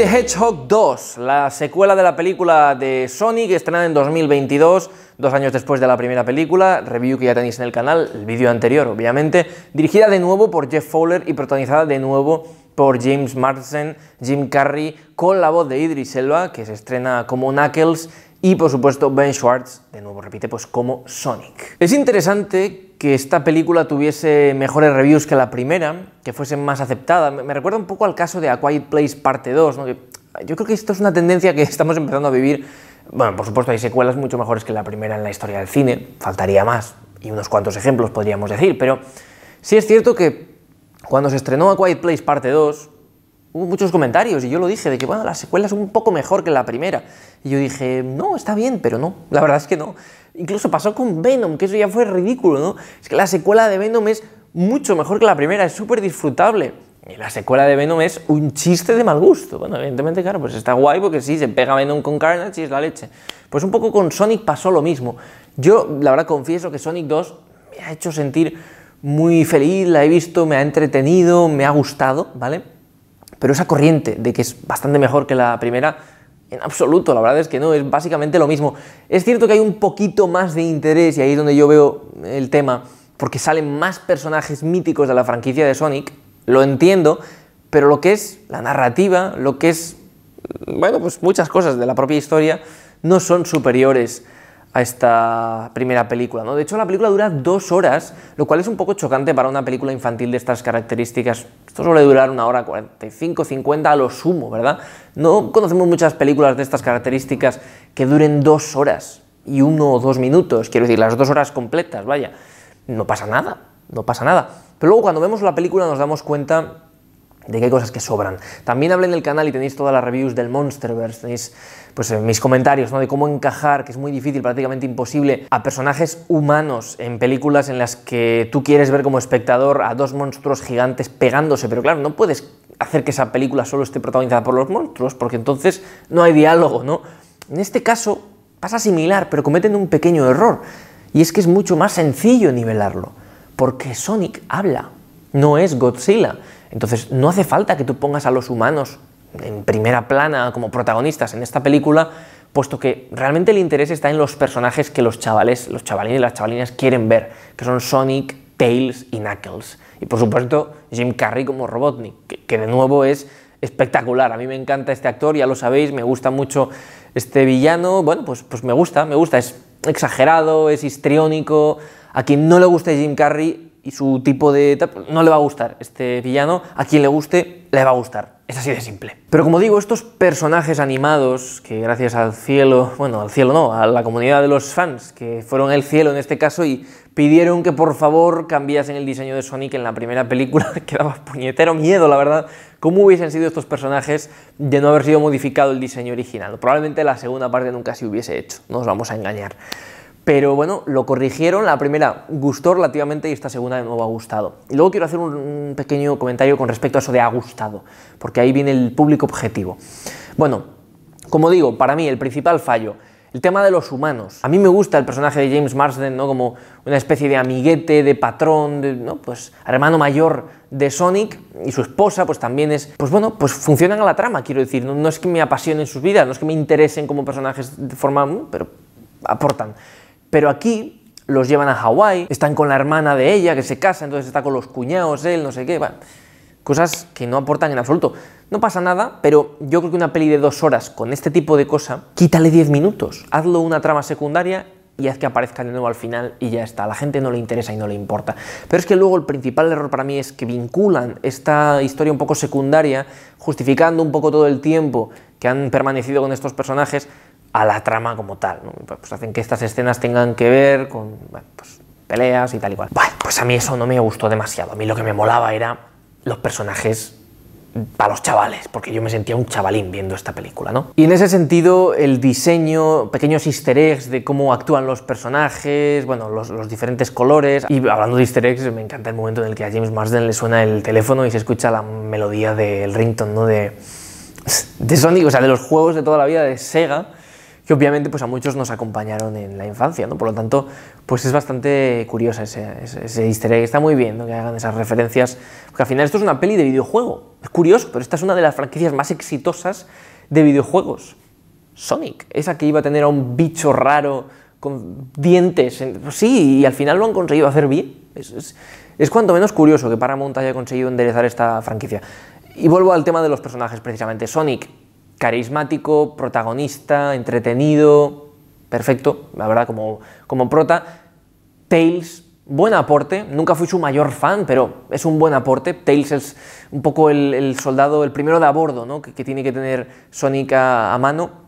the Hedgehog 2, la secuela de la película de Sonic, estrenada en 2022, dos años después de la primera película, review que ya tenéis en el canal, el vídeo anterior, obviamente, dirigida de nuevo por Jeff Fowler y protagonizada de nuevo por James Marsden, Jim Carrey, con la voz de Idris Elba, que se estrena como Knuckles, y por supuesto Ben Schwartz, de nuevo repite, pues como Sonic. Es interesante que esta película tuviese mejores reviews que la primera, que fuese más aceptada. Me, recuerda un poco al caso de A Quiet Place Parte 2, ¿no? yo creo que esto es una tendencia que estamos empezando a vivir. Bueno, por supuesto hay secuelas mucho mejores que la primera en la historia del cine, faltaría más, y unos cuantos ejemplos podríamos decir, pero sí es cierto que cuando se estrenó A Quiet Place Parte 2, muchos comentarios y yo lo dije, de que bueno, la secuela es un poco mejor que la primera. Y yo dije, no, está bien, pero no, la verdad es que no. Incluso pasó con Venom, que eso ya fue ridículo, ¿no? Es que la secuela de Venom es mucho mejor que la primera, es súper disfrutable. Y la secuela de Venom es un chiste de mal gusto. Bueno, evidentemente, claro, pues está guay porque sí, se pega Venom con Carnage y es la leche. Pues un poco con Sonic pasó lo mismo. Yo, la verdad, confieso que Sonic 2 me ha hecho sentir muy feliz, la he visto, me ha entretenido, me ha gustado, ¿vale? pero esa corriente de que es bastante mejor que la primera, en absoluto, la verdad es que no, es básicamente lo mismo. Es cierto que hay un poquito más de interés, y ahí es donde yo veo el tema, porque salen más personajes míticos de la franquicia de Sonic, lo entiendo, pero lo que es la narrativa, lo que es, bueno, pues muchas cosas de la propia historia, no son superiores a esta primera película. ¿no? De hecho, la película dura dos horas, lo cual es un poco chocante para una película infantil de estas características. Esto suele durar una hora 45, 50 a lo sumo, ¿verdad? No conocemos muchas películas de estas características que duren dos horas y uno o dos minutos, quiero decir, las dos horas completas, vaya. No pasa nada, no pasa nada. Pero luego cuando vemos la película nos damos cuenta de que hay cosas que sobran. También hablé en el canal y tenéis todas las reviews del Monsterverse, tenéis pues, eh, mis comentarios de cómo encajar, que es muy difícil, prácticamente imposible, a personajes humanos en películas en las que tú quieres ver como espectador a dos monstruos gigantes pegándose, pero claro, no puedes hacer que esa película solo esté protagonizada por los monstruos, porque entonces no hay diálogo, ¿no? En este caso pasa similar, pero cometen un pequeño error, y es que es mucho más sencillo nivelarlo, porque Sonic habla, no es Godzilla. Entonces, no hace falta que tú pongas a los humanos en primera plana como protagonistas en esta película, puesto que realmente el interés está en los personajes que los chavales, los chavalines y las chavalinas quieren ver, que son Sonic, Tails y Knuckles. Y por supuesto, Jim Carrey como Robotnik, que, de nuevo es espectacular. A mí me encanta este actor, ya lo sabéis, me gusta mucho este villano. Bueno, pues, pues me gusta, me gusta. Es exagerado, es histriónico. A quien no le guste Jim Carrey, y su tipo de no le va a gustar. Este villano, a quien le guste, le va a gustar. Es así de simple. Pero como digo, estos personajes animados, que gracias al cielo, bueno, al cielo no, a la comunidad de los fans, que fueron el cielo en este caso y pidieron que por favor cambiasen el diseño de Sonic en la primera película, que daba puñetero miedo, la verdad, cómo hubiesen sido estos personajes de no haber sido modificado el diseño original. Probablemente la segunda parte nunca se hubiese hecho, no os vamos a engañar. Pero bueno, lo corrigieron, la primera gustó relativamente y esta segunda de nuevo ha gustado. Y luego quiero hacer un pequeño comentario con respecto a eso de ha gustado, porque ahí viene el público objetivo. Bueno, como digo, para mí el principal fallo, el tema de los humanos. A mí me gusta el personaje de James Marsden, ¿no? Como una especie de amiguete, de patrón, Pues hermano mayor de Sonic y su esposa, pues también es... Pues bueno, pues funcionan a la trama, quiero decir. No, no es que me apasionen sus vidas, no es que me interesen como personajes de forma... Pero aportan. Pero aquí los llevan a Hawái, están con la hermana de ella que se casa, entonces está con los cuñados, él, no sé qué, cosas que no aportan en absoluto. No pasa nada, pero yo creo que una peli de dos horas con este tipo de cosa, quítale diez minutos, hazlo una trama secundaria y haz que aparezca de nuevo al final y ya está. A la gente no le interesa y no le importa. Pero es que luego el principal error para mí es que vinculan esta historia un poco secundaria, justificando un poco todo el tiempo que han permanecido con estos personajes a la trama como tal. Pues hacen que estas escenas tengan que ver con pues, peleas y tal y cual. pues a mí eso no me gustó demasiado. A mí lo que me molaba era los personajes para los chavales, porque yo me sentía un chavalín viendo esta película, ¿no? Y en ese sentido, el diseño, pequeños easter eggs de cómo actúan los personajes, bueno, los, diferentes colores, y hablando de easter eggs, me encanta el momento en el que a James Marsden le suena el teléfono y se escucha la melodía del rington, ¿no? De, de Sonic, o sea, de los juegos de toda la vida de Sega, que obviamente pues a muchos nos acompañaron en la infancia, ¿no? Por lo tanto, pues es bastante curiosa ese, ese, está muy bien que hagan esas referencias, porque al final esto es una peli de videojuego, es curioso, pero esta es una de las franquicias más exitosas de videojuegos. Sonic, esa que iba a tener a un bicho raro con dientes, pues sí, y al final lo han conseguido hacer bien, es, es cuanto menos curioso que Paramount haya conseguido enderezar esta franquicia. Y vuelvo al tema de los personajes precisamente, Sonic, carismático, protagonista, entretenido, perfecto, la verdad, como, como prota. Tails, buen aporte, nunca fui su mayor fan, pero es un buen aporte. Tails es un poco el, soldado, el primero de a bordo, ¿no? que, tiene que tener Sonic a, mano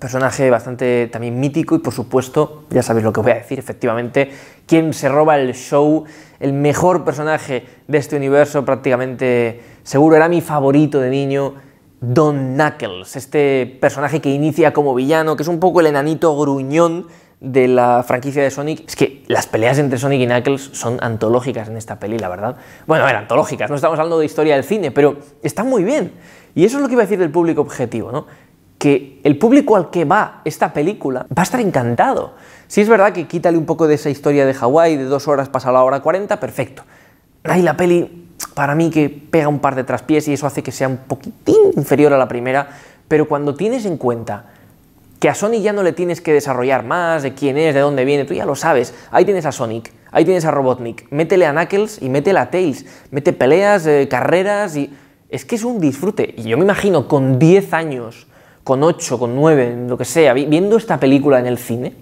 personaje bastante también mítico y por supuesto, ya sabéis lo que voy a decir, efectivamente, quien se roba el show, el mejor personaje de este universo prácticamente seguro, era mi favorito de niño, Don Knuckles, este personaje que inicia como villano, que es un poco el enanito gruñón de la franquicia de Sonic. Es que las peleas entre Sonic y Knuckles son antológicas en esta peli, la verdad. Bueno, a ver, antológicas, no estamos hablando de historia del cine, pero está muy bien. Y eso es lo que iba a decir del público objetivo, ¿no? Que el público al que va esta película va a estar encantado. Si es verdad que quítale un poco de esa historia de Hawái de dos horas pasa la hora 40, perfecto. Ahí la peli para mí que pega un par de traspiés y eso hace que sea un poquitín inferior a la primera, pero cuando tienes en cuenta que a Sonic ya no le tienes que desarrollar más, de quién es, de dónde viene, tú ya lo sabes, ahí tienes a Sonic, ahí tienes a Robotnik, métele a Knuckles y métele a Tails, mete peleas, eh, carreras y... Es que es un disfrute, y yo me imagino con 10 años, con 8, con 9, lo que sea, viendo esta película en el cine,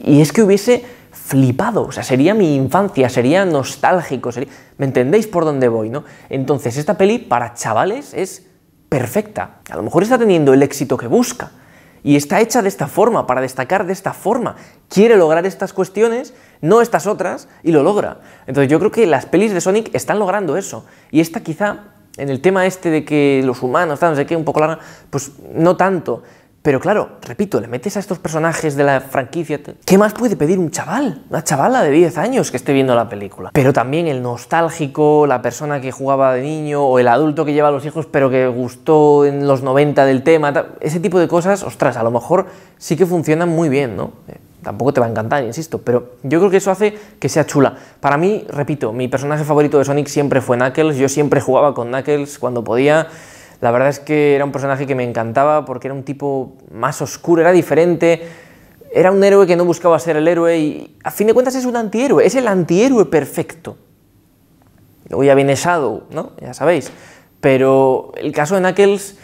y es que hubiese flipado, o sea, sería mi infancia, sería nostálgico, sería... ¿me entendéis por dónde voy, no? Entonces, esta peli para chavales es perfecta. A lo mejor está teniendo el éxito que busca y está hecha de esta forma, para destacar de esta forma. Quiere lograr estas cuestiones, no estas otras, y lo logra. Entonces, yo creo que las pelis de Sonic están logrando eso. Y esta quizá en el tema este de que los humanos, no sé qué, un poco larga, pues no tanto. Pero claro, repito, le metes a estos personajes de la franquicia. ¿Qué más puede pedir un chaval? Una chavala de 10 años que esté viendo la película. Pero también el nostálgico, la persona que jugaba de niño o el adulto que lleva a los hijos pero que gustó en los 90 del tema. Ese tipo de cosas, ostras, a lo mejor sí que funcionan muy bien, ¿no? Eh, tampoco te va a encantar, insisto, pero yo creo que eso hace que sea chula. Para mí, repito, mi personaje favorito de Sonic siempre fue Knuckles. Yo siempre jugaba con Knuckles cuando podía. La verdad es que era un personaje que me encantaba porque era un tipo más oscuro, era diferente, era un héroe que no buscaba ser el héroe y a fin de cuentas es un antihéroe, es el antihéroe perfecto. Luego ya bien Shadow, ¿no? Ya sabéis. Pero el caso de Knuckles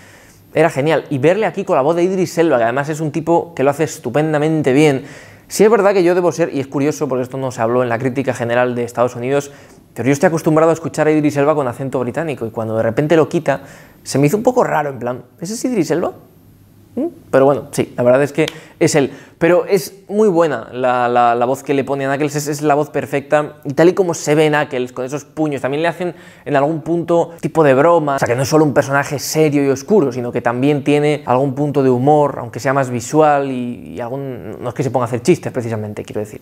era genial. Y verle aquí con la voz de Idris Elba, que además es un tipo que lo hace estupendamente bien. si es verdad que yo debo ser, y es curioso porque esto no se habló en la crítica general de Estados Unidos, pero yo estoy acostumbrado a escuchar a Idris Elba con acento británico y cuando de repente lo quita se me hizo un poco raro, en plan, ¿ese es Idris Elba? ¿Mm? Pero bueno, sí, la verdad es que es él. Pero es muy buena la, voz que le pone a Knuckles, es, la voz perfecta. Y tal y como se ve Knuckles con esos puños, también le hacen en algún punto tipo de broma. O sea, que no es solo un personaje serio y oscuro, sino que también tiene algún punto de humor, aunque sea más visual y, algún. No es que se ponga a hacer chistes precisamente, quiero decir,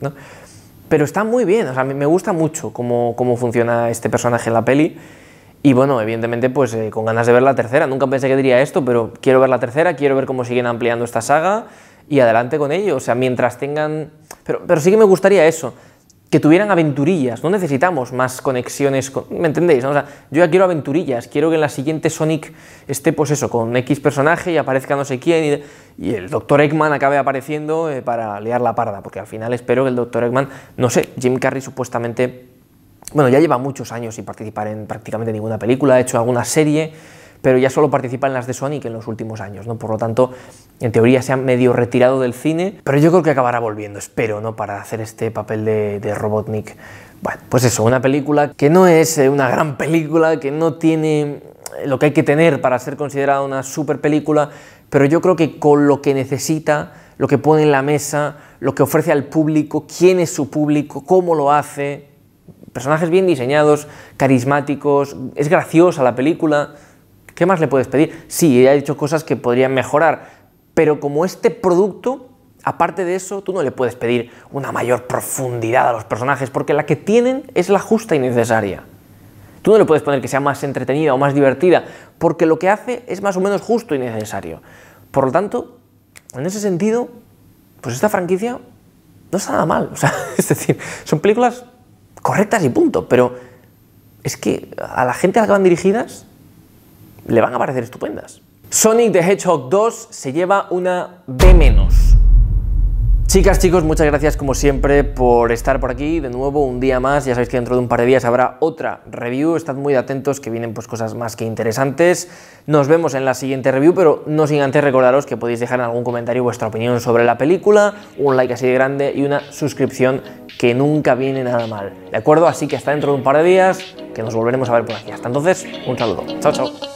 Pero está muy bien, o sea, me gusta mucho cómo, cómo funciona este personaje en la peli. Y bueno, evidentemente, pues eh, con ganas de ver la tercera. Nunca pensé que diría esto, pero quiero ver la tercera, quiero ver cómo siguen ampliando esta saga y adelante con ello. O sea, mientras tengan. Pero, pero sí que me gustaría eso, que tuvieran aventurillas. No necesitamos más conexiones. Con... ¿Me entendéis? O sea, yo ya quiero aventurillas. Quiero que en la siguiente Sonic esté, pues eso, con X personaje y aparezca no sé quién y, el Dr. Eggman acabe apareciendo eh, para liar la parda. Porque al final espero que el Dr. Eggman, no sé, Jim Carrey supuestamente bueno, ya lleva muchos años sin participar en prácticamente ninguna película, ha hecho alguna serie, pero ya solo participa en las de Sonic en los últimos años, ¿no? Por lo tanto, en teoría se ha medio retirado del cine, pero yo creo que acabará volviendo, espero, ¿no? Para hacer este papel de, de Robotnik. Bueno, pues eso, una película que no es eh, una gran película, que no tiene eh, lo que hay que tener para ser considerada una super película, pero yo creo que con lo que necesita, lo que pone en la mesa, lo que ofrece al público, quién es su público, cómo lo hace, personajes bien diseñados, carismáticos, es graciosa la película. ¿Qué más le puedes pedir? Sí, ella ha dicho cosas que podrían mejorar, pero como este producto, aparte de eso, tú no le puedes pedir una mayor profundidad a los personajes, porque la que tienen es la justa y necesaria. Tú no le puedes poner que sea más entretenida o más divertida, porque lo que hace es más o menos justo y necesario. Por lo tanto, en ese sentido, pues esta franquicia no está nada mal. O sea, es decir, son películas correctas y punto, pero es que a la gente a la que van dirigidas le van a parecer estupendas. Sonic the Hedgehog 2 se lleva una B menos. Chicas, chicos, muchas gracias como siempre por estar por aquí de nuevo un día más. Ya sabéis que dentro de un par de días habrá otra review. Estad muy atentos que vienen pues cosas más que interesantes. Nos vemos en la siguiente review, pero no sin antes recordaros que podéis dejar en algún comentario vuestra opinión sobre la película, un like así de grande y una suscripción que nunca viene nada mal. ¿De acuerdo? Así que hasta dentro de un par de días que nos volveremos a ver por aquí. Hasta entonces, un saludo. Chao, chao.